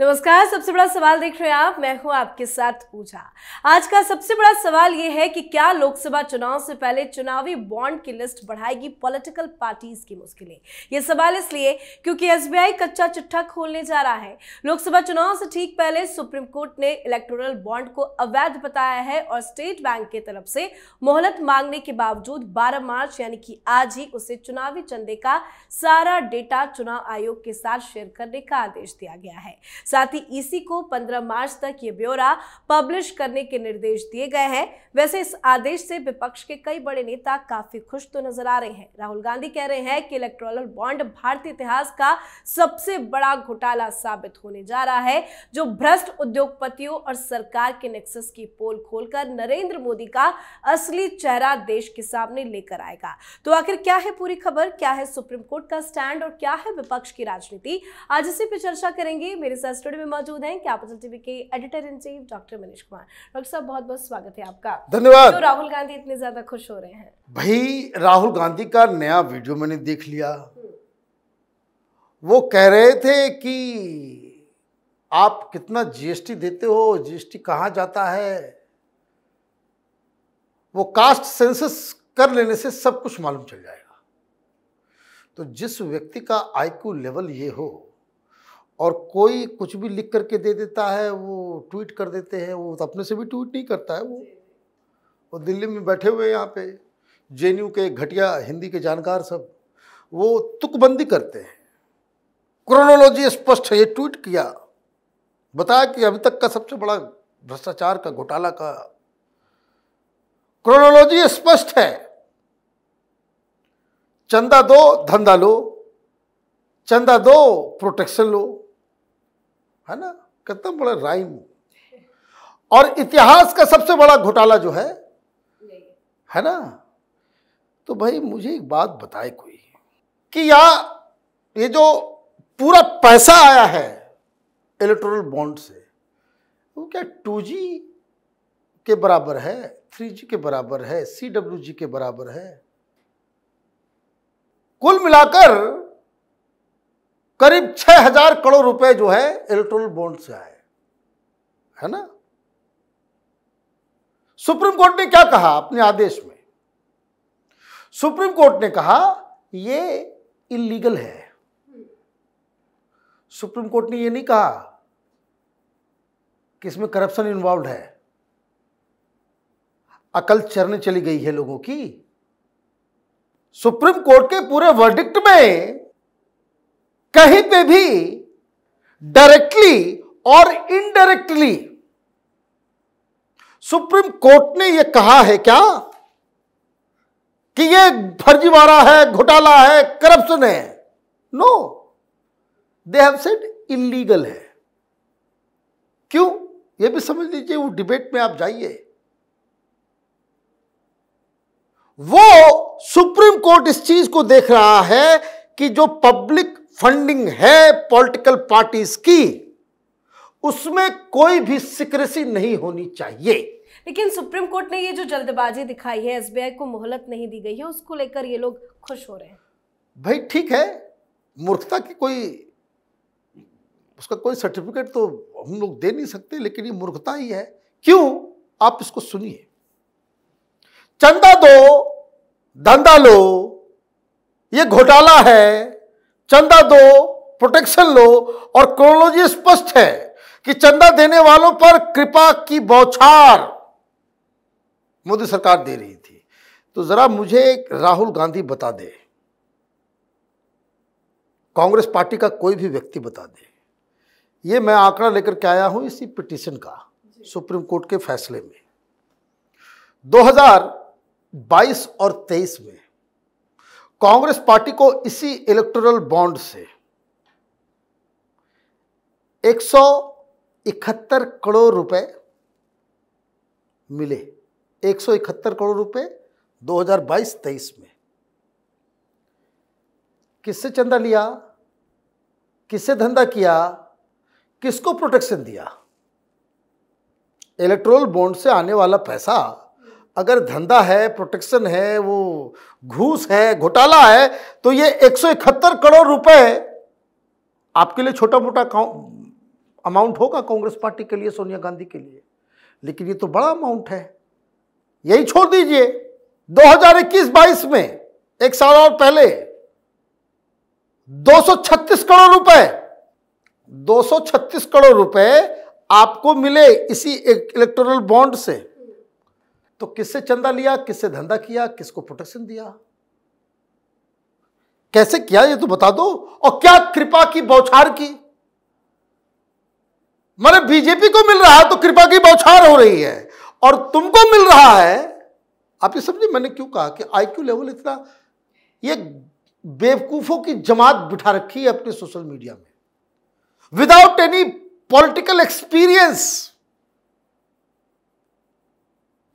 नमस्कार सबसे बड़ा सवाल देख रहे हैं आप मैं हूं आपके साथ पूजा आज का सबसे बड़ा सवाल यह है कि क्या लोकसभा चुनाव से पहले चुनावी बॉन्ड की लिस्ट बढ़ाएगी पॉलिटिकल पार्टीज की मुश्किलें यह सवाल इसलिए क्योंकि एसबीआई कच्चा चिट्ठा खोलने जा रहा है लोकसभा चुनाव से ठीक पहले सुप्रीम कोर्ट ने इलेक्टोरल बॉन्ड को अवैध बताया है और स्टेट बैंक की तरफ से मोहलत मांगने के बावजूद बारह मार्च यानी कि आज ही उसे चुनावी चंदे का सारा डेटा चुनाव आयोग के साथ शेयर करने का आदेश दिया गया है साथ ही ईसी को 15 मार्च तक ये ब्यौरा पब्लिश करने के निर्देश दिए गए हैं वैसे इस आदेश से विपक्ष के कई बड़े नेता काफी खुश तो नजर आ रहे हैं राहुल गांधी कह रहे हैं कि इलेक्ट्रोल बॉन्ड भारतीय इतिहास का सबसे बड़ा घोटाला साबित होने जा रहा है जो भ्रष्ट उद्योगपतियों और सरकार के नेक्सस की पोल खोलकर नरेंद्र मोदी का असली चेहरा देश के सामने लेकर आएगा तो आखिर क्या है पूरी खबर क्या है सुप्रीम कोर्ट का स्टैंड और क्या है विपक्ष की राजनीति आज इसी पे चर्चा करेंगे मेरे साथ स्टूडियो में मौजूद हैं कैपिटल टीवी के editor in chief doctor Manish Kumar doctor साहब बहुत बहुत स्वागत है आपका धन्यवाद तो राहुल गांधी इतने ज्यादा खुश हो रहे हैं भाई राहुल गांधी का नया वीडियो मैंने देख लिया वो कह रहे थे कि आप कितना जीएसटी देते हो जीएसटी कहाँ जाता है वो कास्ट सेंसस कर लेने से सब कुछ मालूम चल जाएगा तो जिस व्यक्ति का आईक्यू लेवल ये हो और कोई कुछ भी लिख करके दे देता है वो ट्वीट कर देते हैं वो तो अपने से भी ट्वीट नहीं करता है वो वो दिल्ली में बैठे हुए यहाँ पे जे के घटिया हिंदी के जानकार सब वो तुकबंदी करते हैं क्रोनोलॉजी स्पष्ट है ये ट्वीट किया बताया कि अभी तक का सबसे बड़ा भ्रष्टाचार का घोटाला का क्रोनोलॉजी स्पष्ट है चंदा दो धंधा लो चंदा दो प्रोटेक्शन लो है ना कितना बड़ा राइम और इतिहास का सबसे बड़ा घोटाला जो है है ना तो भाई मुझे एक बात बताए कोई कि या ये जो पूरा पैसा आया है इलेक्ट्रोल बॉन्ड से वो क्या टू जी के बराबर है थ्री जी के बराबर है सी डब्ल्यू जी के बराबर है कुल मिलाकर करीब छह हजार करोड़ रुपए जो है इलेक्ट्रोल बॉन्ड से आए है ना सुप्रीम कोर्ट ने क्या कहा अपने आदेश में सुप्रीम कोर्ट ने कहा ये इलीगल है सुप्रीम कोर्ट ने ये नहीं कहा कि इसमें करप्शन इन्वॉल्व है अकल चरने चली गई है लोगों की सुप्रीम कोर्ट के पूरे वर्डिक्ट में कहीं पे भी डायरेक्टली और इनडायरेक्टली सुप्रीम कोर्ट ने यह कहा है क्या कि यह फर्जीवाड़ा है घोटाला है करप्शन है no they have said illegal है क्यों यह भी समझ लीजिए वो डिबेट में आप जाइए वो सुप्रीम कोर्ट इस चीज को देख रहा है कि जो पब्लिक फंडिंग है पॉलिटिकल पार्टीज की उसमें कोई भी सिक्रेसी नहीं होनी चाहिए लेकिन सुप्रीम कोर्ट ने ये जो जल्दबाजी दिखाई है एसबीआई को मोहलत नहीं दी गई है उसको लेकर ये लोग खुश हो रहे हैं भाई ठीक है मूर्खता की कोई उसका कोई सर्टिफिकेट तो हम लोग दे नहीं सकते लेकिन ये मूर्खता ही है क्यों आप इसको सुनिए चंदा दो धंधा लो ये घोटाला है चंदा दो प्रोटेक्शन लो और क्रोनोलॉजी स्पष्ट है कि चंदा देने वालों पर कृपा की बौछार मोदी सरकार दे रही थी तो जरा मुझे राहुल गांधी बता दे कांग्रेस पार्टी का कोई भी व्यक्ति बता दे ये मैं आंकड़ा लेकर के आया हूं इसी पिटिशन का सुप्रीम कोर्ट के फैसले में 2022 और 23 में कांग्रेस पार्टी को इसी इलेक्टोरल बॉन्ड से 171 करोड़ रुपए मिले 171 करोड़ रुपए 2022-23 में किससे चंदा लिया किससे धंधा किया किसको प्रोटेक्शन दिया इलेक्ट्रोल बॉन्ड से आने वाला पैसा अगर धंधा है प्रोटेक्शन है वो घूस है घोटाला है तो ये एक करोड़ रुपए आपके लिए छोटा मोटा अमाउंट होगा कांग्रेस पार्टी के लिए सोनिया गांधी के लिए लेकिन ये तो बड़ा अमाउंट है यही छोड़ दीजिए 2021-22 में एक साल और पहले 236 करोड़ रुपए 236 करोड़ रुपए आपको मिले इसी इलेक्टोरल बॉन्ड से तो किससे चंदा लिया किससे धंधा किया किसको प्रोटेक्शन दिया कैसे किया ये तो बता दो और क्या कृपा की बौछार की मैंने बीजेपी को मिल रहा है तो कृपा की बौछार हो रही है और तुमको मिल रहा है आप ये समझे मैंने क्यों कहा कि आईक्यू लेवल इतना ये बेवकूफों की जमात बिठा रखी है अपने सोशल मीडिया में विदाउट एनी पॉलिटिकल एक्सपीरियंस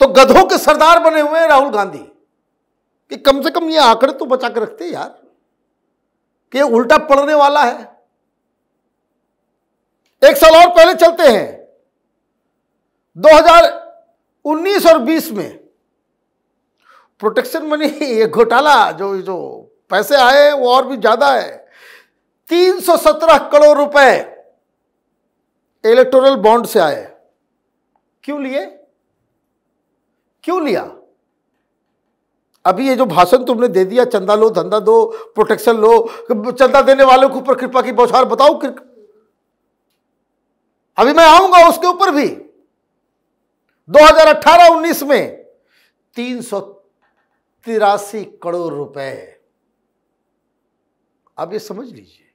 तो गधों के सरदार बने हुए हैं राहुल गांधी कि कम से कम ये आंकड़े तो बचा के रखते यार कि उल्टा पड़ने वाला है एक साल और पहले चलते हैं 2019 और 20 में प्रोटेक्शन मनी ये घोटाला जो जो पैसे आए वो और भी ज्यादा है 317 करोड़ रुपए इलेक्टोरल बॉन्ड से आए क्यों लिए क्यों लिया अभी ये जो भाषण तुमने दे दिया चंदा लो धंधा दो प्रोटेक्शन लो चंदा देने वालों के ऊपर कृपा की बौछार बताओ अभी मैं आऊंगा उसके ऊपर भी 2018-19 में तीन सौ तिरासी करोड़ रुपए अब ये समझ लीजिए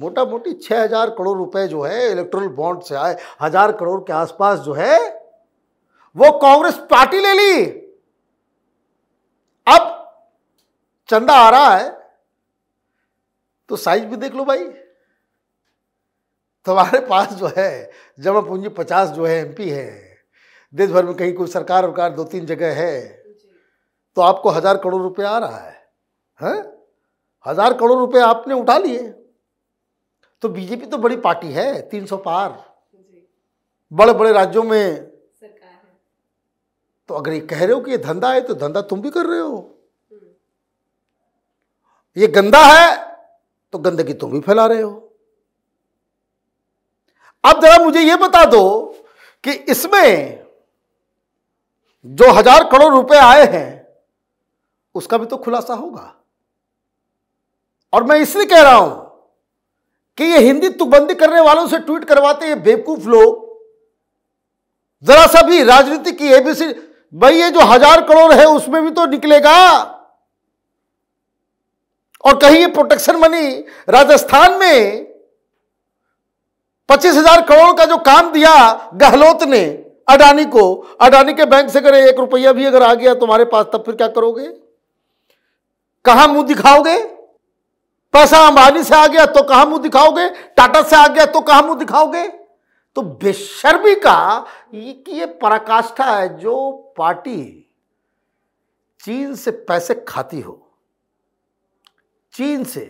मोटा मोटी 6000 करोड़ रुपए जो है इलेक्ट्रोल बॉन्ड से आए हजार करोड़ के आसपास जो है वो कांग्रेस पार्टी ले ली अब चंदा आ रहा है तो साइज भी देख लो भाई तुम्हारे पास जो है जमा पूंजी पचास जो है एमपी है देश भर में कहीं कोई सरकार वरकार दो तीन जगह है तो आपको हजार करोड़ रुपए आ रहा है हैं हजार करोड़ रुपए आपने उठा लिए तो बीजेपी तो बड़ी पार्टी है तीन सौ पार बड़े बड़े राज्यों में तो अगर ये कह रहे हो कि ये धंधा है तो धंधा तुम भी कर रहे हो ये गंदा है तो गंदगी तुम भी फैला रहे हो अब जरा मुझे ये बता दो कि इसमें जो हजार करोड़ रुपए आए हैं उसका भी तो खुलासा होगा और मैं इसलिए कह रहा हूं कि ये हिंदी तुकबंदी करने वालों से ट्वीट करवाते ये बेवकूफ लोग जरा सा भी राजनीति की एबीसी भाई ये जो हजार करोड़ है उसमें भी तो निकलेगा और कहीं ये प्रोटेक्शन मनी राजस्थान में पच्चीस हजार करोड़ का जो काम दिया गहलोत ने अडानी को अडानी के बैंक से करे एक रुपया भी अगर आ गया तुम्हारे पास तब फिर क्या करोगे कहा मुंह दिखाओगे पैसा अंबानी से आ गया तो कहा मुंह दिखाओगे टाटा से आ गया तो कहा मुंह दिखाओगे तो बेशर्मी का ये पराकाष्ठा है जो पार्टी चीन से पैसे खाती हो चीन से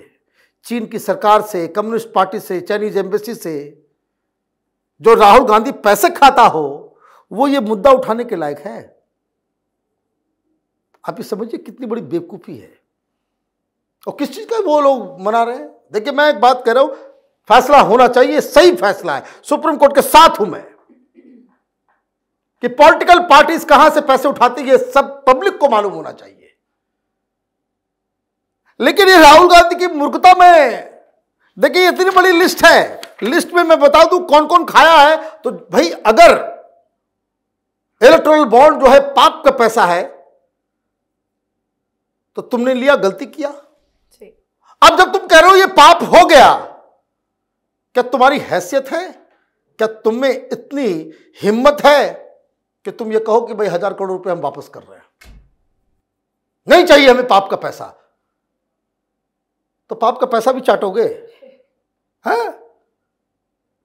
चीन की सरकार से कम्युनिस्ट पार्टी से चाइनीज एम्बेसी से जो राहुल गांधी पैसे खाता हो वो ये मुद्दा उठाने के लायक है आप ये समझिए कितनी बड़ी बेवकूफ़ी है और किस चीज़ का वो लोग मना रहे हैं देखिए मैं एक बात कह रहा हूं फैसला होना चाहिए सही फैसला है सुप्रीम कोर्ट के साथ हूं मैं कि पॉलिटिकल पार्टीज कहां से पैसे उठाती है सब पब्लिक को मालूम होना चाहिए लेकिन ये राहुल गांधी की मूर्खता में देखिए इतनी बड़ी लिस्ट है लिस्ट में मैं बता दूं कौन कौन खाया है तो भाई अगर इलेक्ट्रोनल बॉन्ड जो है पाप का पैसा है तो तुमने लिया गलती किया अब जब तुम कह रहे हो ये पाप हो गया क्या तुम्हारी हैसियत है क्या तुम में इतनी हिम्मत है कि तुम ये कहो कि भाई हजार करोड़ रुपए हम वापस कर रहे हैं नहीं चाहिए हमें पाप का पैसा तो पाप का पैसा भी चाटोगे हैं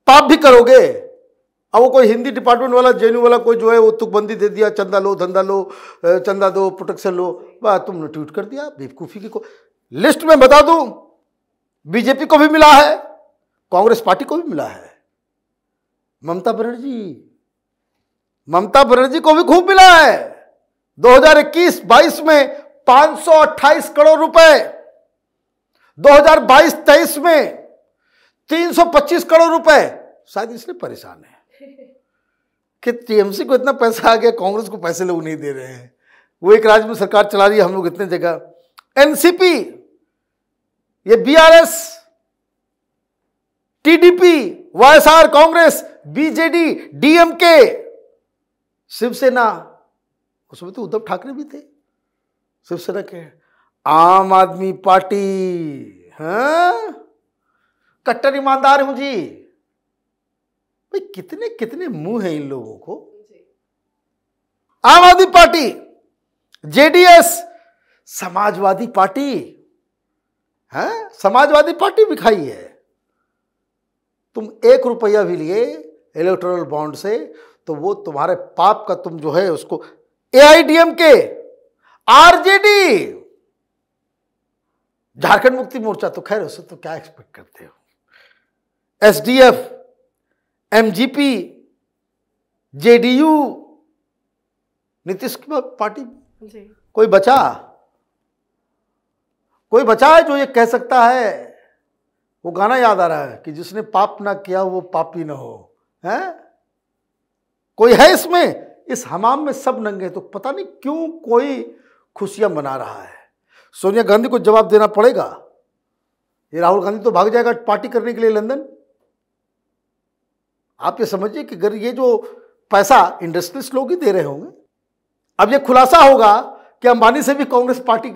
पाप भी करोगे अब वो कोई हिंदी डिपार्टमेंट वाला जेन वाला कोई जो है वो तुकबंदी दे दिया चंदा लो धंधा लो चंदा दो प्रोटेक्शन लो वाह तुमने ट्वीट कर दिया बेवकूफ़ी की को लिस्ट में बता दूं बीजेपी को भी मिला है कांग्रेस पार्टी को भी मिला है ममता बनर्जी ममता बनर्जी को भी खूब मिला है 2021-22 में 528 करोड़ रुपए 2022-23 में 325 करोड़ रुपए शायद इसलिए परेशान है कि टीएमसी को इतना पैसा आ गया कांग्रेस को पैसे लोग नहीं दे रहे हैं वो एक राज्य में सरकार चला रही है हम लोग इतने जगह एनसीपी ये BRS TDP YSR Congress BJD DMK Shiv Sena उसमें तो उद्धव ठाकरे भी थे शिवसेना के आम आदमी पार्टी हाँ कट्टर ईमानदार हूं जी भाई कितने कितने मुंह हैं इन लोगों को आम आदमी पार्टी जेडीएस समाजवादी पार्टी है हाँ? समाजवादी पार्टी भी खाई है तुम एक रुपया भी लिए इलेक्ट्रल बॉन्ड से तो वो तुम्हारे पाप का तुम जो है उसको A I D M K RJD Jharkhand Mukti Morcha तो खैर उसे तो क्या एक्सपेक्ट करते हो SDF MGP JDU Nitish party जी। कोई बचा कोई बचा है जो ये कह सकता है वो गाना याद आ रहा है कि जिसने पाप ना किया वो पापी ना हो है कोई है इसमें इस हमाम में सब नंगे तो पता नहीं क्यों कोई खुशियां मना रहा है सोनिया गांधी को जवाब देना पड़ेगा ये राहुल गांधी तो भाग जाएगा पार्टी करने के लिए लंदन आप ये समझिए कि अगर ये जो पैसा इंडस्ट्रीज लोग ही दे रहे होंगे अब ये खुलासा होगा कि अंबानी से भी कांग्रेस पार्टी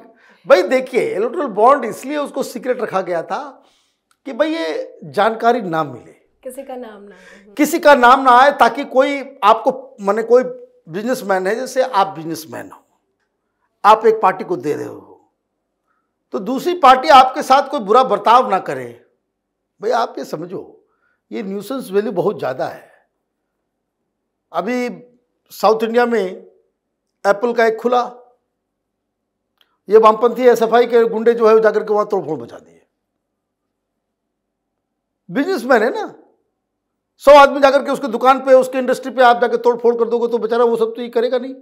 भाई देखिए इलेक्ट्रल बॉन्ड इसलिए उसको सीक्रेट रखा गया था कि भाई ये जानकारी ना मिले किसी का नाम ना हम्म। किसी का नाम ना आए ताकि कोई आपको मैंने कोई बिजनेसमैन है जैसे आप बिजनेसमैन हो आप एक पार्टी को दे रहे हो तो दूसरी पार्टी आपके साथ कोई बुरा बर्ताव ना करे भाई आप ये समझो ये न्यूसेंस वैल्यू बहुत ज़्यादा है अभी साउथ इंडिया में एप्पल का एक खुला ये वामपंथी एस एफ आई के गुंडे जो है जाकर के वहाँ तोड़फोड़ बचा दिए बिजनेसमैन है ना सौ आदमी जाकर के उसकी दुकान पे उसकी इंडस्ट्री पे आप जाकर तोड़ फोड़ कर दोगे तो बेचारा वो सब तो ये करेगा नहीं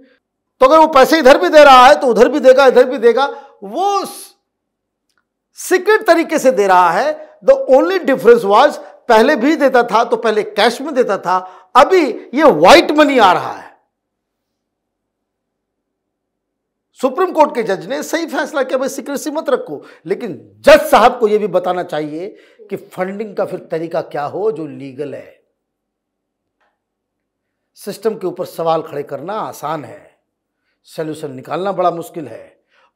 तो अगर वो पैसे इधर भी दे रहा है तो उधर भी देगा इधर भी देगा वो सीक्रेट तरीके से दे रहा है द ओनली डिफरेंस वॉज पहले भी देता था तो पहले कैश में देता था अभी ये व्हाइट मनी आ रहा है सुप्रीम कोर्ट के जज ने सही फैसला किया भाई सीक्रेसी मत रखो लेकिन जज साहब को यह भी बताना चाहिए कि फंडिंग का फिर तरीका क्या हो जो लीगल है सिस्टम के ऊपर सवाल खड़े करना आसान है सोल्यूशन निकालना बड़ा मुश्किल है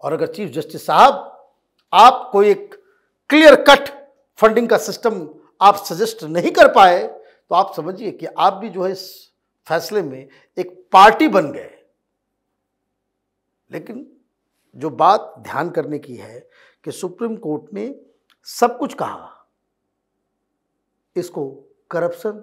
और अगर चीफ जस्टिस साहब आप कोई एक क्लियर कट फंडिंग का सिस्टम आप सजेस्ट नहीं कर पाए तो आप समझिए कि आप भी जो है इस फैसले में एक पार्टी बन गए लेकिन जो बात ध्यान करने की है कि सुप्रीम कोर्ट ने सब कुछ कहा इसको करप्शन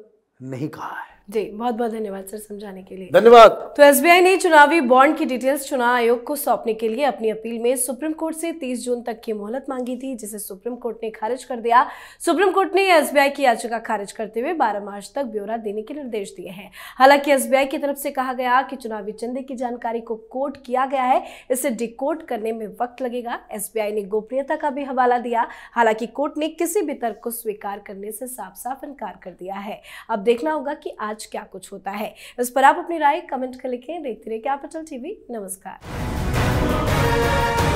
नहीं कहा है जी बहुत बहुत धन्यवाद सर समझाने के लिए धन्यवाद तो एस ने चुनावी बॉन्ड की डिटेल्स चुनाव आयोग को सौंपने के लिए अपनी अपील में सुप्रीम कोर्ट से 30 जून तक की मोहलत मांगी थी जिसे सुप्रीम कोर्ट ने खारिज कर दिया सुप्रीम कोर्ट ने एस की याचिका खारिज करते हुए 12 मार्च तक ब्यौरा देने के निर्देश दिए हैं हालांकि एस की तरफ से कहा गया कि चुनावी चंदे की जानकारी को कोट किया गया है इसे डिकोड करने में वक्त लगेगा एस ने गोपनीयता का भी हवाला दिया हालांकि कोर्ट ने किसी भी तर्क को स्वीकार करने से साफ साफ इनकार कर दिया है अब देखना होगा कि आज आज क्या कुछ होता है इस पर आप अपनी राय कमेंट कर लिखें देखते रहे कैपिटल टीवी नमस्कार